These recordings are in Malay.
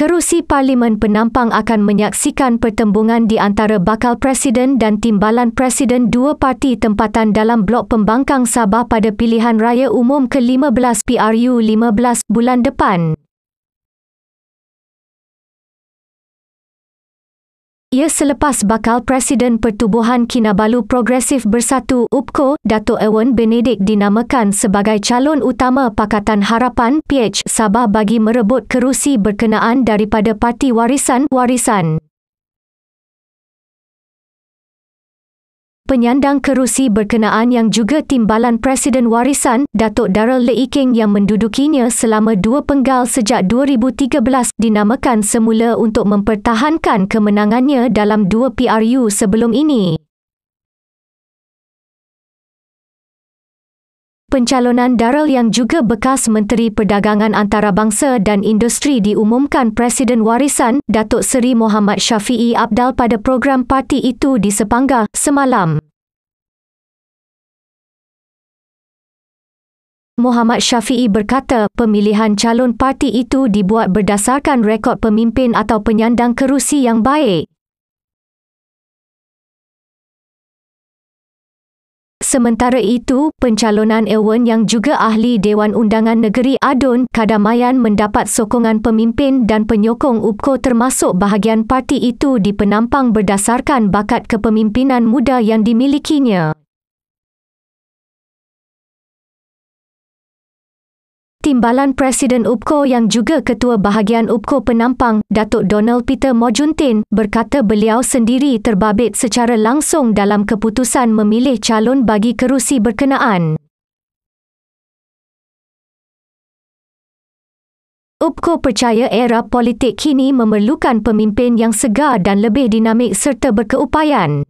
Kerusi Parlimen Penampang akan menyaksikan pertembungan di antara bakal presiden dan timbalan presiden dua parti tempatan dalam blok pembangkang Sabah pada pilihan raya umum ke-15 PRU 15 bulan depan. ia selepas bakal Presiden Pertubuhan Kinabalu Progresif Bersatu UPKO, Dato' Ewan Benedict dinamakan sebagai calon utama Pakatan Harapan PH Sabah bagi merebut kerusi berkenaan daripada Parti Warisan Warisan. penyandang kerusi berkenaan yang juga timbalan Presiden Warisan, Datuk Darrell Leiking yang mendudukinya selama dua penggal sejak 2013 dinamakan semula untuk mempertahankan kemenangannya dalam dua PRU sebelum ini. Pencalonan Darrell yang juga bekas Menteri Perdagangan Antarabangsa dan Industri diumumkan Presiden Warisan, Datuk Seri Muhammad Syafi'i Abdal pada program parti itu di Sepanggah, semalam. Muhammad Syafi'i berkata pemilihan calon parti itu dibuat berdasarkan rekod pemimpin atau penyandang kerusi yang baik. Sementara itu, pencalonan Ewan yang juga ahli Dewan Undangan Negeri Adun Kadamayan mendapat sokongan pemimpin dan penyokong UPKO termasuk bahagian parti itu di penampang berdasarkan bakat kepemimpinan muda yang dimilikinya. Timbalan Presiden UPKO yang juga Ketua Bahagian UPKO Penampang, Datuk Donald Peter Mojuntin, berkata beliau sendiri terbabit secara langsung dalam keputusan memilih calon bagi kerusi berkenaan. UPKO percaya era politik kini memerlukan pemimpin yang segar dan lebih dinamik serta berkeupayaan.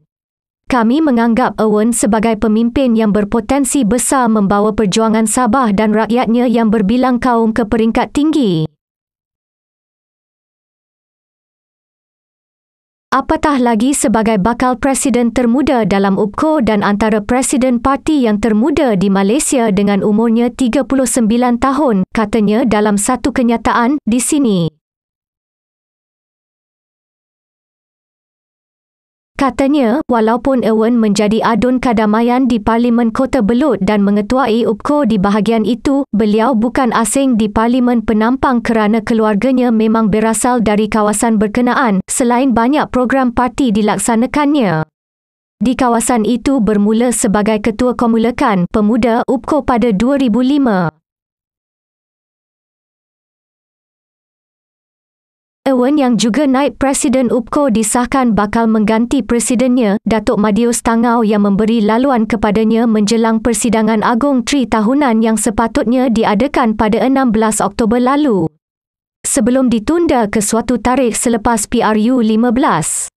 Kami menganggap Owen sebagai pemimpin yang berpotensi besar membawa perjuangan Sabah dan rakyatnya yang berbilang kaum ke peringkat tinggi. Apatah lagi sebagai bakal presiden termuda dalam UPKO dan antara presiden parti yang termuda di Malaysia dengan umurnya 39 tahun, katanya dalam satu kenyataan di sini. Katanya, walaupun Ewan menjadi adun kedamaian di Parlimen Kota Belut dan mengetuai UPKO di bahagian itu, beliau bukan asing di Parlimen Penampang kerana keluarganya memang berasal dari kawasan berkenaan selain banyak program parti dilaksanakannya. Di kawasan itu bermula sebagai ketua Komulakan Pemuda UPKO pada 2005. Jewen yang juga naib Presiden UPKO disahkan bakal mengganti Presidennya, Datuk Madius Tangau yang memberi laluan kepadanya menjelang Persidangan Agong Tri Tahunan yang sepatutnya diadakan pada 16 Oktober lalu. Sebelum ditunda ke suatu tarikh selepas PRU 15.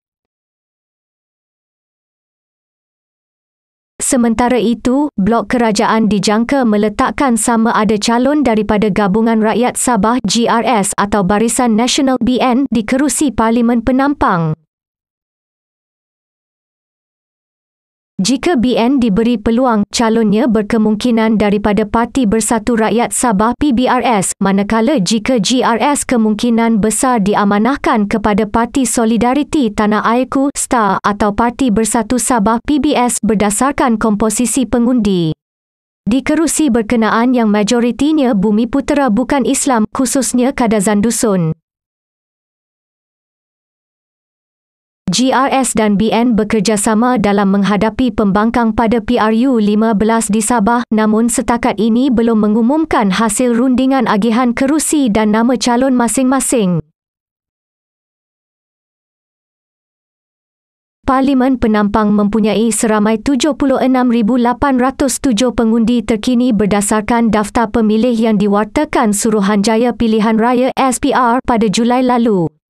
Sementara itu, blok kerajaan dijangka meletakkan sama ada calon daripada Gabungan Rakyat Sabah GRS atau Barisan Nasional BN di kerusi Parlimen Penampang. Jika BN diberi peluang, calonnya berkemungkinan daripada Parti Bersatu Rakyat Sabah PBRS, manakala jika GRS kemungkinan besar diamanahkan kepada Parti Solidariti Tanah Airku (STA) atau Parti Bersatu Sabah PBS berdasarkan komposisi pengundi. Di kerusi berkenaan yang majoritinya Bumi Putera bukan Islam, khususnya Kadazan Dusun. GRS dan BN bekerjasama dalam menghadapi pembangkang pada PRU 15 di Sabah namun setakat ini belum mengumumkan hasil rundingan agihan kerusi dan nama calon masing-masing. Parlimen Penampang mempunyai seramai 76,807 pengundi terkini berdasarkan daftar pemilih yang diwartakan Suruhanjaya Pilihan Raya SPR pada Julai lalu.